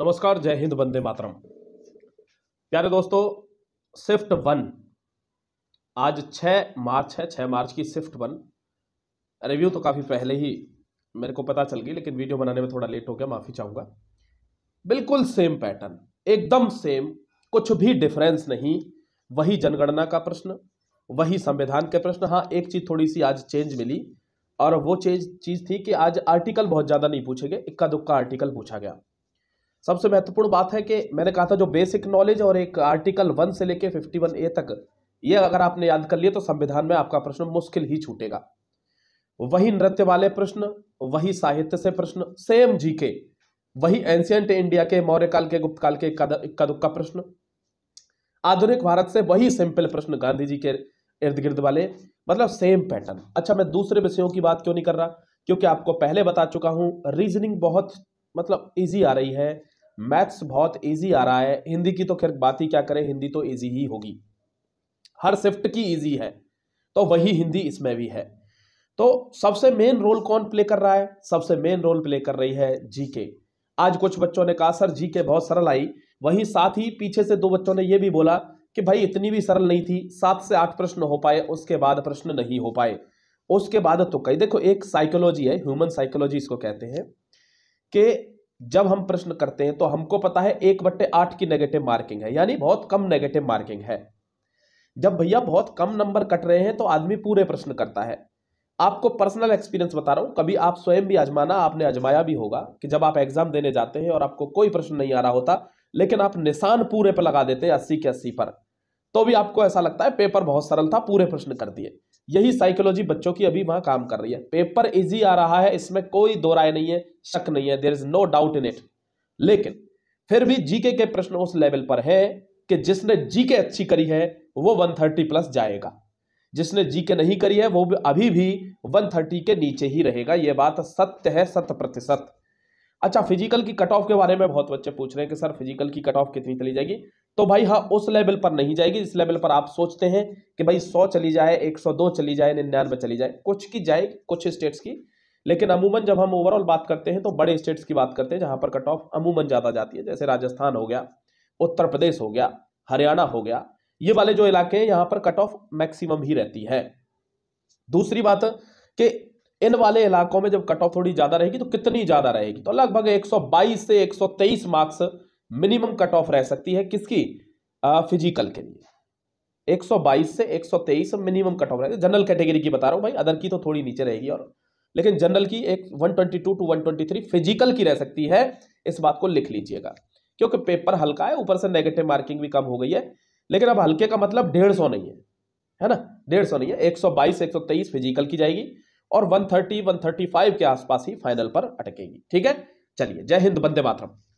नमस्कार जय हिंद वंदे मातरम प्यारे दोस्तों शिफ्ट वन आज 6 मार्च है 6 मार्च की शिफ्ट वन रिव्यू तो काफ़ी पहले ही मेरे को पता चल गई लेकिन वीडियो बनाने में थोड़ा लेट हो गया माफ़ी चाहूँगा बिल्कुल सेम पैटर्न एकदम सेम कुछ भी डिफरेंस नहीं वही जनगणना का प्रश्न वही संविधान के प्रश्न हाँ एक चीज़ थोड़ी सी आज चेंज मिली और वो चेंज चीज़ थी कि आज आर्टिकल बहुत ज़्यादा नहीं पूछे गए इक्का दुक्का आर्टिकल पूछा गया सबसे महत्वपूर्ण बात है कि मैंने कहा था जो बेसिक नॉलेज और एक आर्टिकल वन से लेके फिफ्टी वन ए तक ये अगर आपने याद कर लिए तो संविधान में आपका प्रश्न मुश्किल ही छूटेगा वही नृत्य वाले प्रश्न वही साहित्य से प्रश्न सेम जीके वही एंशियंट इंडिया के मौर्य काल के गुप्त काल के इक्का दुक्का प्रश्न आधुनिक भारत से वही सिंपल प्रश्न गांधी जी के इर्द गिर्द वाले मतलब सेम पैटर्न अच्छा मैं दूसरे विषयों की बात क्यों नहीं कर रहा क्योंकि आपको पहले बता चुका हूं रीजनिंग बहुत मतलब इजी आ रही है मैथ्स बहुत ईजी आ रहा है हिंदी की तो खैर बात ही क्या करें हिंदी तो ईजी ही होगी हर शिफ्ट की इजी है तो वही हिंदी इसमें भी है तो सबसे मेन रोल कौन प्ले कर रहा है सबसे मेन रोल प्ले कर रही है जीके आज कुछ बच्चों ने कहा सर जीके बहुत सरल आई वहीं साथ ही पीछे से दो बच्चों ने यह भी बोला कि भाई इतनी भी सरल नहीं थी सात से आठ प्रश्न हो पाए उसके बाद प्रश्न नहीं हो पाए उसके बाद तो कई देखो एक साइकोलॉजी है ह्यूमन साइकोलॉजी इसको कहते हैं कि जब हम प्रश्न करते हैं तो हमको पता है एक बट्टे आठ की नेगेटिव मार्किंग है यानी बहुत कम नेगेटिव मार्किंग है जब भैया बहुत कम नंबर कट रहे हैं तो आदमी पूरे प्रश्न करता है आपको पर्सनल एक्सपीरियंस बता रहा हूं कभी आप स्वयं भी आजमाना आपने आजमाया भी होगा कि जब आप एग्जाम देने जाते हैं और आपको कोई प्रश्न नहीं आ रहा होता लेकिन आप निशान पूरे पर लगा देते हैं अस्सी के अस्सी पर तो भी आपको ऐसा लगता है पेपर बहुत सरल था पूरे प्रश्न कर दिए यही साइकोलॉजी बच्चों की अभी वहां काम कर रही है पेपर इजी आ रहा है इसमें कोई दो राय नहीं है शक नहीं है there is no doubt in it लेकिन फिर भी जीके के प्रश्न उस लेवल पर है कि जिसने जीके अच्छी करी है वो 130 प्लस जाएगा जिसने जीके नहीं करी है वो भी अभी भी 130 के नीचे ही रहेगा ये बात सत्य है सत प्रतिशत अच्छा फिजिकल की कट ऑफ के बारे में बहुत बच्चे पूछ रहे हैं कि सर फिजिकल की कट ऑफ कितनी चली जाएगी तो भाई हाँ उस लेवल पर नहीं जाएगी जिस लेवल पर आप सोचते हैं कि भाई 100 चली जाए 102 चली जाए निन्यानवे चली जाए कुछ की जाएगी कुछ स्टेट्स की लेकिन अमूमन जब हम ओवरऑल बात करते हैं तो बड़े स्टेट्स की बात करते हैं जहां पर कट ऑफ अमूमन ज़्यादा जाती है जैसे राजस्थान हो गया उत्तर प्रदेश हो गया हरियाणा हो गया ये वाले जो इलाके हैं यहाँ पर कट ऑफ मैक्सिमम ही रहती है दूसरी बात कि इन वाले इलाकों में जब कट ऑफ थोड़ी ज़्यादा रहेगी तो कितनी ज़्यादा रहेगी तो लगभग 122 से 123 मार्क्स मिनिमम कट ऑफ रह सकती है किसकी फिजिकल के लिए 122 से 123 मिनिमम कट ऑफ रहेगी जनरल कैटेगरी की बता रहा हूँ भाई अदर की तो थोड़ी नीचे रहेगी और लेकिन जनरल की एक 122 टू 123 फिजिकल की रह सकती है इस बात को लिख लीजिएगा क्योंकि पेपर हल्का है ऊपर से नेगेटिव मार्किंग भी कम हो गई है लेकिन अब हल्के का मतलब डेढ़ सौ नहीं है है ना डेढ़ सौ नहीं है एक सौ बाईस एक सौ तेईस फिजिकल की जाएगी और one thirty one thirty five के आसपास ही फाइनल पर अटकेगी ठीक है चलिए जय हिंद बंदे मातरम